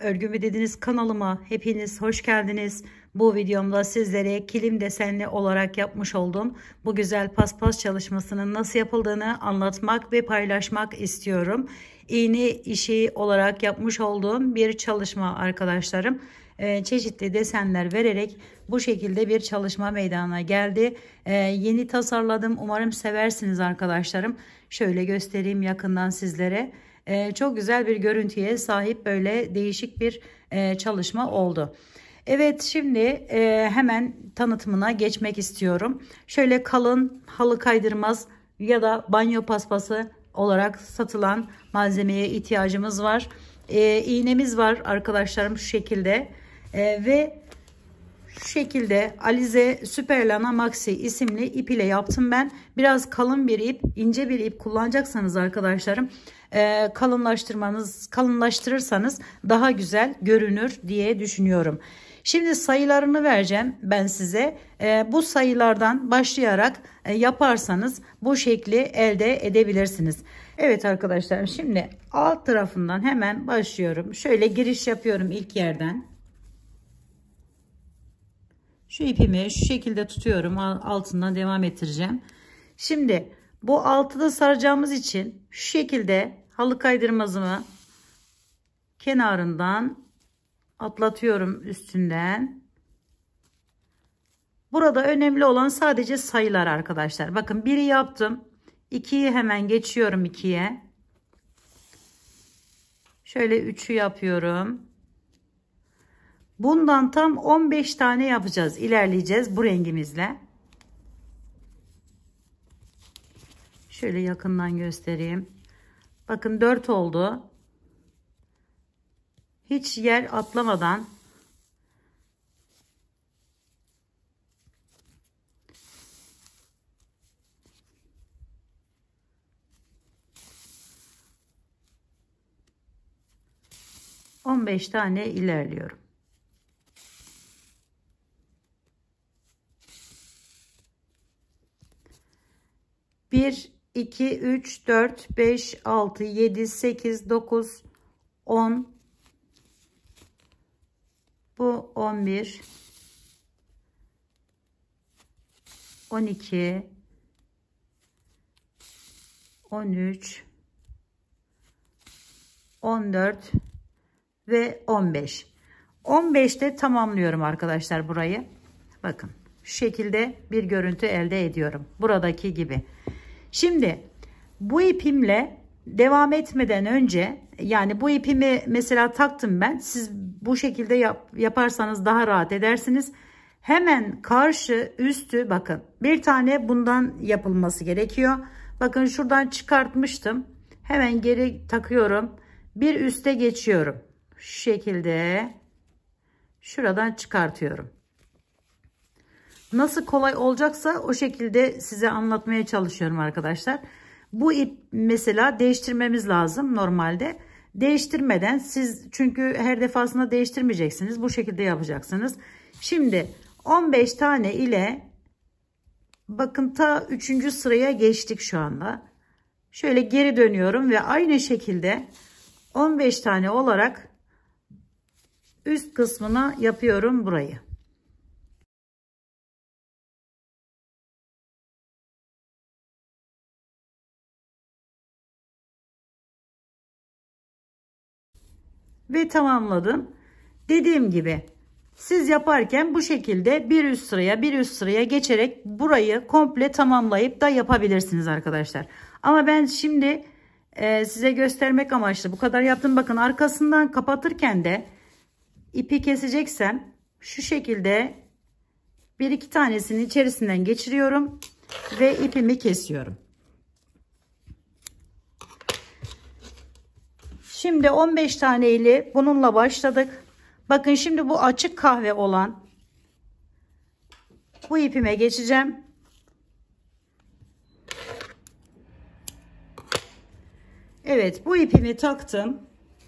Örgü mü Dediniz kanalıma hepiniz hoş geldiniz. Bu videomda sizlere kilim desenli olarak yapmış olduğum bu güzel paspas çalışmasının nasıl yapıldığını anlatmak ve paylaşmak istiyorum. İğne işi olarak yapmış olduğum bir çalışma arkadaşlarım. Ee, çeşitli desenler vererek bu şekilde bir çalışma meydana geldi. Ee, yeni tasarladım. Umarım seversiniz arkadaşlarım. Şöyle göstereyim yakından sizlere e, çok güzel bir görüntüye sahip böyle değişik bir e, çalışma oldu. Evet şimdi e, hemen tanıtımına geçmek istiyorum. Şöyle kalın halı kaydırmaz ya da banyo paspası olarak satılan malzemeye ihtiyacımız var. E, iğnemiz var arkadaşlarım şu şekilde e, ve şu şekilde Alize Süperlana Maxi isimli ip ile yaptım ben. Biraz kalın bir ip, ince bir ip kullanacaksanız arkadaşlarım e, kalınlaştırmanız kalınlaştırırsanız daha güzel görünür diye düşünüyorum. Şimdi sayılarını vereceğim ben size. E, bu sayılardan başlayarak e, yaparsanız bu şekli elde edebilirsiniz. Evet arkadaşlar şimdi alt tarafından hemen başlıyorum. Şöyle giriş yapıyorum ilk yerden. Şu ipimi şu şekilde tutuyorum. Altından devam ettireceğim. Şimdi bu altıda saracağımız için şu şekilde halı kaydırmazımı kenarından atlatıyorum üstünden. Burada önemli olan sadece sayılar arkadaşlar. Bakın biri yaptım. 2'yi hemen geçiyorum 2'ye. Şöyle 3'ü yapıyorum. Bundan tam 15 tane yapacağız. İlerleyeceğiz bu rengimizle. Şöyle yakından göstereyim. Bakın 4 oldu. Hiç yer atlamadan On beş tane ilerliyorum. Bir 2, 3, 4, 5, 6, 7, 8, 9, 10. Bu 11. 12. 13. 14 ve 15. de tamamlıyorum arkadaşlar burayı. Bakın şekilde bir görüntü elde ediyorum. Buradaki gibi. Şimdi bu ipimle devam etmeden önce yani bu ipimi mesela taktım ben siz bu şekilde yap, yaparsanız daha rahat edersiniz. Hemen karşı üstü bakın bir tane bundan yapılması gerekiyor. Bakın şuradan çıkartmıştım. Hemen geri takıyorum. Bir üste geçiyorum. Şu şekilde şuradan çıkartıyorum. Nasıl kolay olacaksa o şekilde size anlatmaya çalışıyorum arkadaşlar. Bu ip mesela değiştirmemiz lazım normalde. Değiştirmeden siz çünkü her defasında değiştirmeyeceksiniz. Bu şekilde yapacaksınız. Şimdi 15 tane ile bakın ta 3. sıraya geçtik şu anda. Şöyle geri dönüyorum ve aynı şekilde 15 tane olarak üst kısmına yapıyorum burayı. ve tamamladım. Dediğim gibi siz yaparken bu şekilde bir üst sıraya bir üst sıraya geçerek burayı komple tamamlayıp da yapabilirsiniz arkadaşlar. Ama ben şimdi e, size göstermek amaçlı bu kadar yaptım. Bakın arkasından kapatırken de ipi keseceksem şu şekilde bir iki tanesini içerisinden geçiriyorum ve ipimi kesiyorum. Şimdi 15 tane ile bununla başladık. Bakın şimdi bu açık kahve olan bu ipime geçeceğim. Evet bu ipimi taktım.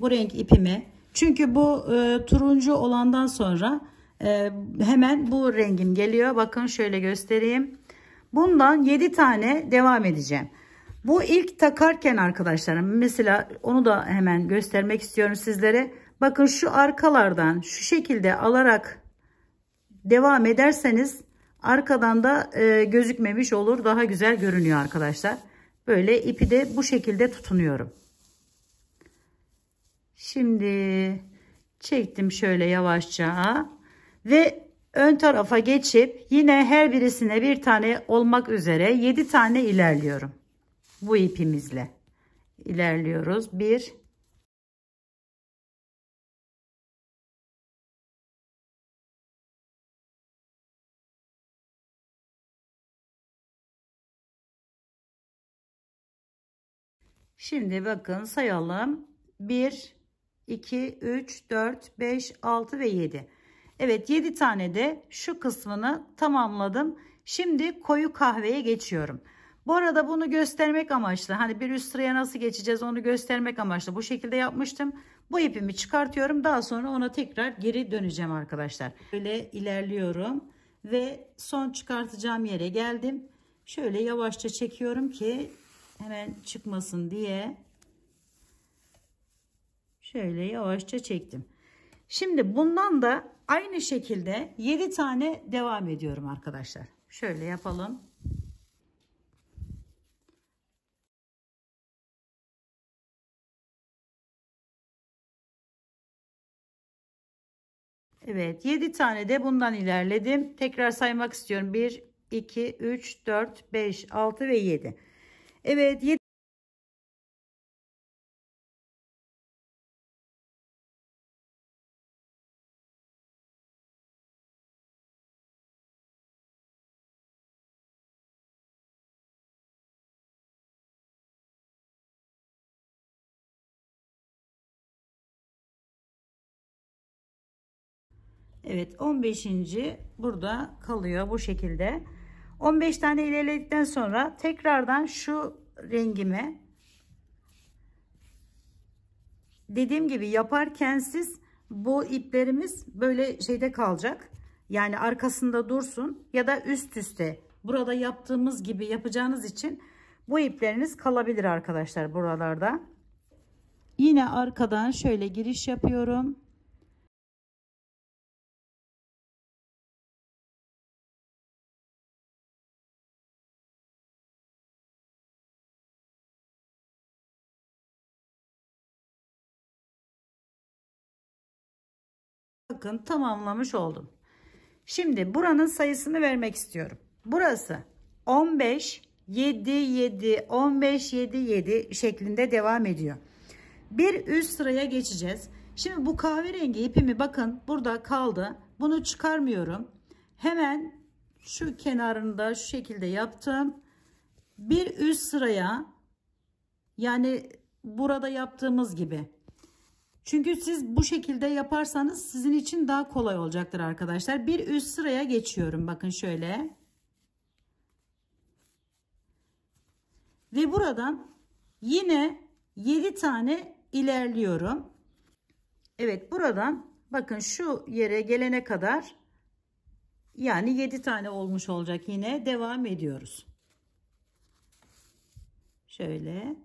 Bu renk ipimi. Çünkü bu e, turuncu olandan sonra e, hemen bu rengim geliyor. Bakın şöyle göstereyim. Bundan 7 tane devam edeceğim. Bu ilk takarken arkadaşlarım mesela onu da hemen göstermek istiyorum sizlere. Bakın şu arkalardan şu şekilde alarak devam ederseniz arkadan da e, gözükmemiş olur. Daha güzel görünüyor arkadaşlar. Böyle ipi de bu şekilde tutunuyorum. Şimdi çektim şöyle yavaşça ve ön tarafa geçip yine her birisine bir tane olmak üzere 7 tane ilerliyorum bu ipimizle ilerliyoruz. 1 Şimdi bakın sayalım. 1 2 3 4 5 6 ve 7. Evet 7 tane de şu kısmını tamamladım. Şimdi koyu kahveye geçiyorum. Bu arada bunu göstermek amaçlı hani bir üst sıraya nasıl geçeceğiz onu göstermek amaçlı bu şekilde yapmıştım. Bu ipimi çıkartıyorum daha sonra ona tekrar geri döneceğim arkadaşlar. Böyle ilerliyorum ve son çıkartacağım yere geldim. Şöyle yavaşça çekiyorum ki hemen çıkmasın diye. Şöyle yavaşça çektim. Şimdi bundan da aynı şekilde 7 tane devam ediyorum arkadaşlar. Şöyle yapalım. Evet 7 tane de bundan ilerledim. Tekrar saymak istiyorum. 1, 2, 3, 4, 5, 6 ve 7. Evet 7 Evet 15. burada kalıyor bu şekilde. 15 tane ilerledikten sonra tekrardan şu rengimi dediğim gibi yaparken siz bu iplerimiz böyle şeyde kalacak. Yani arkasında dursun ya da üst üste burada yaptığımız gibi yapacağınız için bu ipleriniz kalabilir arkadaşlar buralarda. Yine arkadan şöyle giriş yapıyorum. bakın tamamlamış oldum. Şimdi buranın sayısını vermek istiyorum. Burası 15, 7, 7, 15, 7, 7 şeklinde devam ediyor. Bir üst sıraya geçeceğiz. Şimdi bu kahverengi ipimi bakın burada kaldı. Bunu çıkarmıyorum. Hemen şu kenarında şu şekilde yaptım. Bir üst sıraya yani burada yaptığımız gibi çünkü siz bu şekilde yaparsanız sizin için daha kolay olacaktır arkadaşlar. Bir üst sıraya geçiyorum. Bakın şöyle. Ve buradan yine 7 tane ilerliyorum. Evet buradan bakın şu yere gelene kadar yani 7 tane olmuş olacak yine devam ediyoruz. Şöyle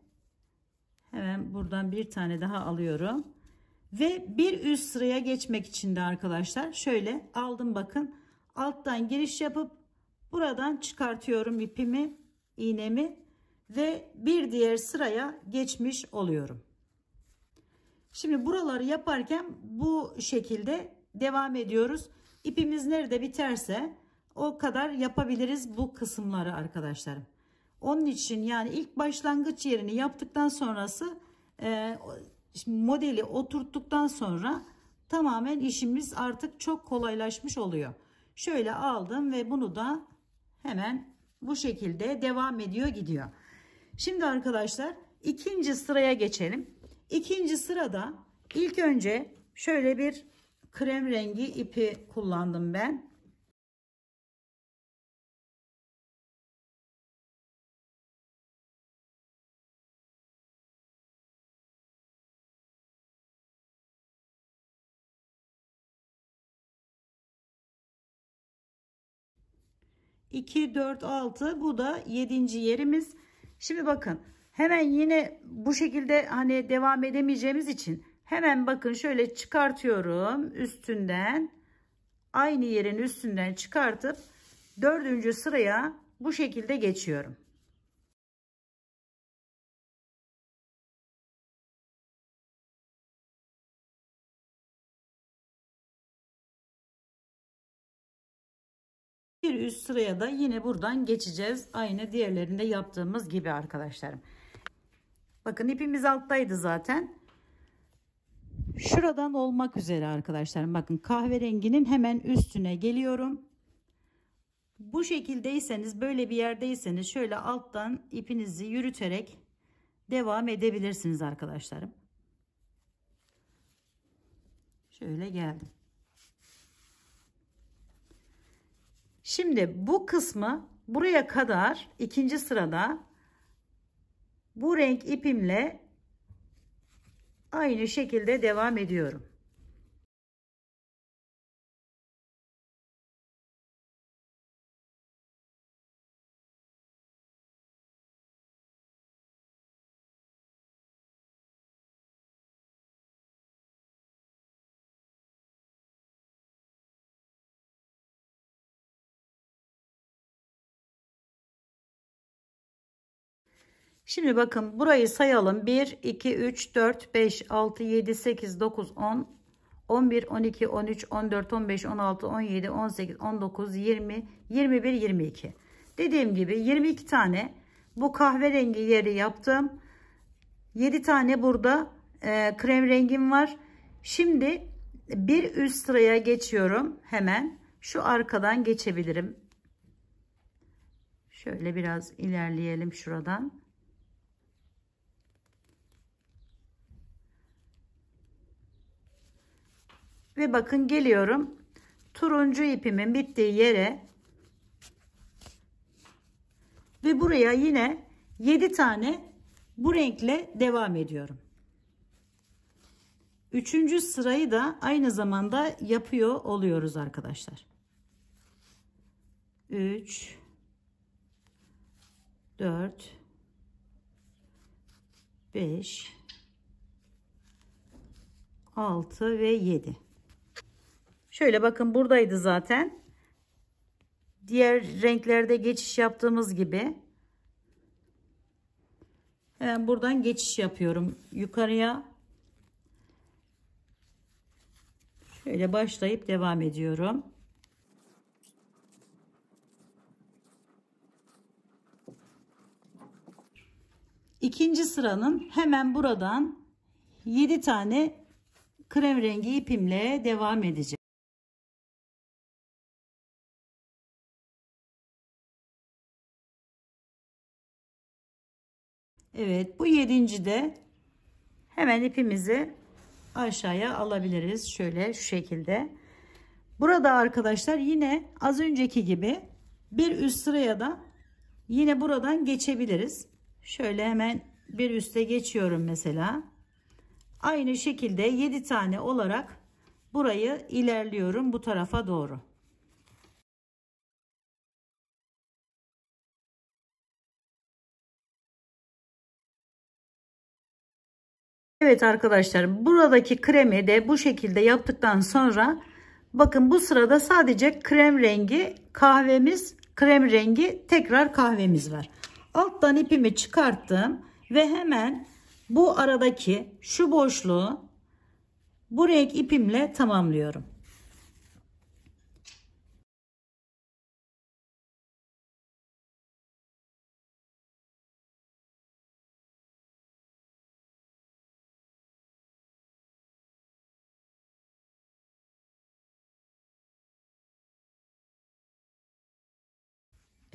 hemen buradan bir tane daha alıyorum. Ve bir üst sıraya geçmek için de arkadaşlar şöyle aldım bakın. Alttan giriş yapıp buradan çıkartıyorum ipimi, iğnemi ve bir diğer sıraya geçmiş oluyorum. Şimdi buraları yaparken bu şekilde devam ediyoruz. İpimiz nerede biterse o kadar yapabiliriz bu kısımları arkadaşlarım. Onun için yani ilk başlangıç yerini yaptıktan sonrası e, Şimdi modeli oturttuktan sonra tamamen işimiz artık çok kolaylaşmış oluyor. Şöyle aldım ve bunu da hemen bu şekilde devam ediyor gidiyor. Şimdi arkadaşlar ikinci sıraya geçelim. İkinci sırada ilk önce şöyle bir krem rengi ipi kullandım ben. 2, 4, 6 bu da 7. yerimiz. Şimdi bakın hemen yine bu şekilde hani devam edemeyeceğimiz için hemen bakın şöyle çıkartıyorum üstünden aynı yerin üstünden çıkartıp dördüncü sıraya bu şekilde geçiyorum. üst sıraya da yine buradan geçeceğiz. Aynı diğerlerinde yaptığımız gibi arkadaşlarım. Bakın ipimiz alttaydı zaten. Şuradan olmak üzere arkadaşlarım. Bakın kahverenginin hemen üstüne geliyorum. Bu şekildeyseniz böyle bir yerdeyseniz şöyle alttan ipinizi yürüterek devam edebilirsiniz arkadaşlarım. Şöyle geldim. Şimdi bu kısmı buraya kadar ikinci sırada bu renk ipimle aynı şekilde devam ediyorum. Şimdi bakın burayı sayalım. 1, 2, 3, 4, 5, 6, 7, 8, 9, 10, 11, 12, 13, 14, 15, 16, 17, 18, 19, 20, 21, 22. Dediğim gibi 22 tane bu kahverengi yeri yaptım. 7 tane burada e, krem rengim var. Şimdi bir üst sıraya geçiyorum hemen. Şu arkadan geçebilirim. Şöyle biraz ilerleyelim şuradan. Ve bakın geliyorum. Turuncu ipimin bittiği yere ve buraya yine 7 tane bu renkle devam ediyorum. Üçüncü sırayı da aynı zamanda yapıyor oluyoruz arkadaşlar. 3 4 5 6 ve 7 Şöyle bakın buradaydı zaten. Diğer renklerde geçiş yaptığımız gibi. Hemen buradan geçiş yapıyorum. Yukarıya şöyle başlayıp devam ediyorum. İkinci sıranın hemen buradan 7 tane krem rengi ipimle devam edeceğim. İkincide hemen ipimizi aşağıya alabiliriz. Şöyle şu şekilde. Burada arkadaşlar yine az önceki gibi bir üst sıraya da yine buradan geçebiliriz. Şöyle hemen bir üste geçiyorum mesela. Aynı şekilde 7 tane olarak burayı ilerliyorum bu tarafa doğru. Evet arkadaşlar buradaki kremi de bu şekilde yaptıktan sonra bakın bu sırada sadece krem rengi kahvemiz krem rengi tekrar kahvemiz var. Alttan ipimi çıkarttım ve hemen bu aradaki şu boşluğu bu renk ipimle tamamlıyorum.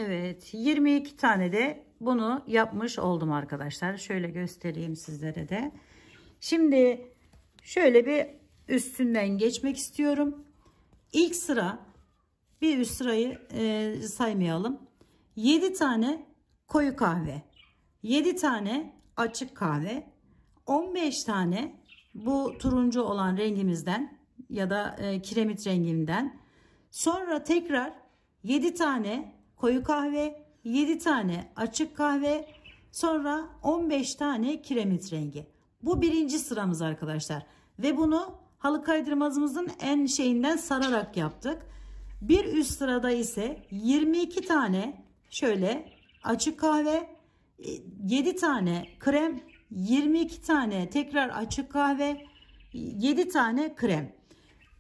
Evet 22 tane de bunu yapmış oldum arkadaşlar. Şöyle göstereyim sizlere de. Şimdi şöyle bir üstünden geçmek istiyorum. İlk sıra bir üst sırayı e, saymayalım. 7 tane koyu kahve, 7 tane açık kahve, 15 tane bu turuncu olan rengimizden ya da e, kiremit rengimden. Sonra tekrar 7 tane koyu kahve, 7 tane açık kahve, sonra 15 tane kiremit rengi. Bu birinci sıramız arkadaşlar. Ve bunu halı kaydırmazımızın en şeyinden sararak yaptık. Bir üst sırada ise 22 tane şöyle açık kahve, 7 tane krem, 22 tane tekrar açık kahve, 7 tane krem.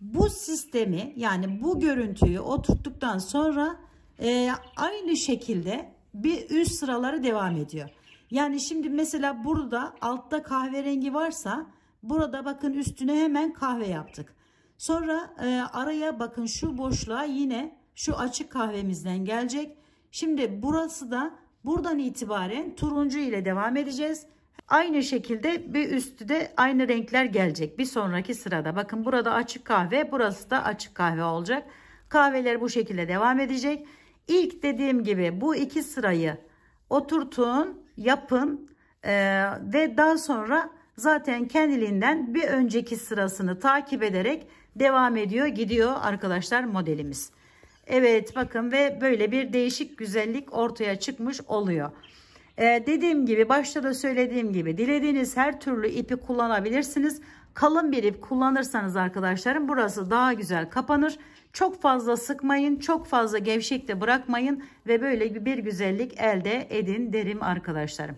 Bu sistemi yani bu görüntüyü oturttuktan sonra e, aynı şekilde bir üst sıraları devam ediyor. Yani şimdi mesela burada altta kahverengi varsa burada bakın üstüne hemen kahve yaptık. Sonra e, araya bakın şu boşluğa yine şu açık kahvemizden gelecek. Şimdi burası da buradan itibaren turuncu ile devam edeceğiz. Aynı şekilde bir üstü de aynı renkler gelecek. Bir sonraki sırada bakın burada açık kahve burası da açık kahve olacak. Kahveler bu şekilde devam edecek. İlk dediğim gibi bu iki sırayı oturtun, yapın e, ve daha sonra zaten kendiliğinden bir önceki sırasını takip ederek devam ediyor gidiyor arkadaşlar modelimiz. Evet bakın ve böyle bir değişik güzellik ortaya çıkmış oluyor. Ee, dediğim gibi başta da söylediğim gibi dilediğiniz her türlü ipi kullanabilirsiniz. Kalın bir ip kullanırsanız arkadaşlarım burası daha güzel kapanır çok fazla sıkmayın, çok fazla gevşek de bırakmayın ve böyle bir güzellik elde edin derim arkadaşlarım.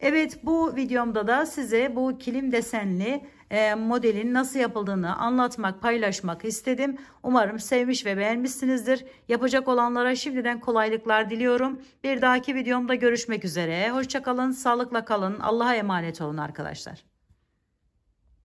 Evet bu videomda da size bu kilim desenli e, modelin nasıl yapıldığını anlatmak, paylaşmak istedim. Umarım sevmiş ve beğenmişsinizdir. Yapacak olanlara şimdiden kolaylıklar diliyorum. Bir dahaki videomda görüşmek üzere. Hoşçakalın, sağlıkla kalın. Allah'a emanet olun arkadaşlar.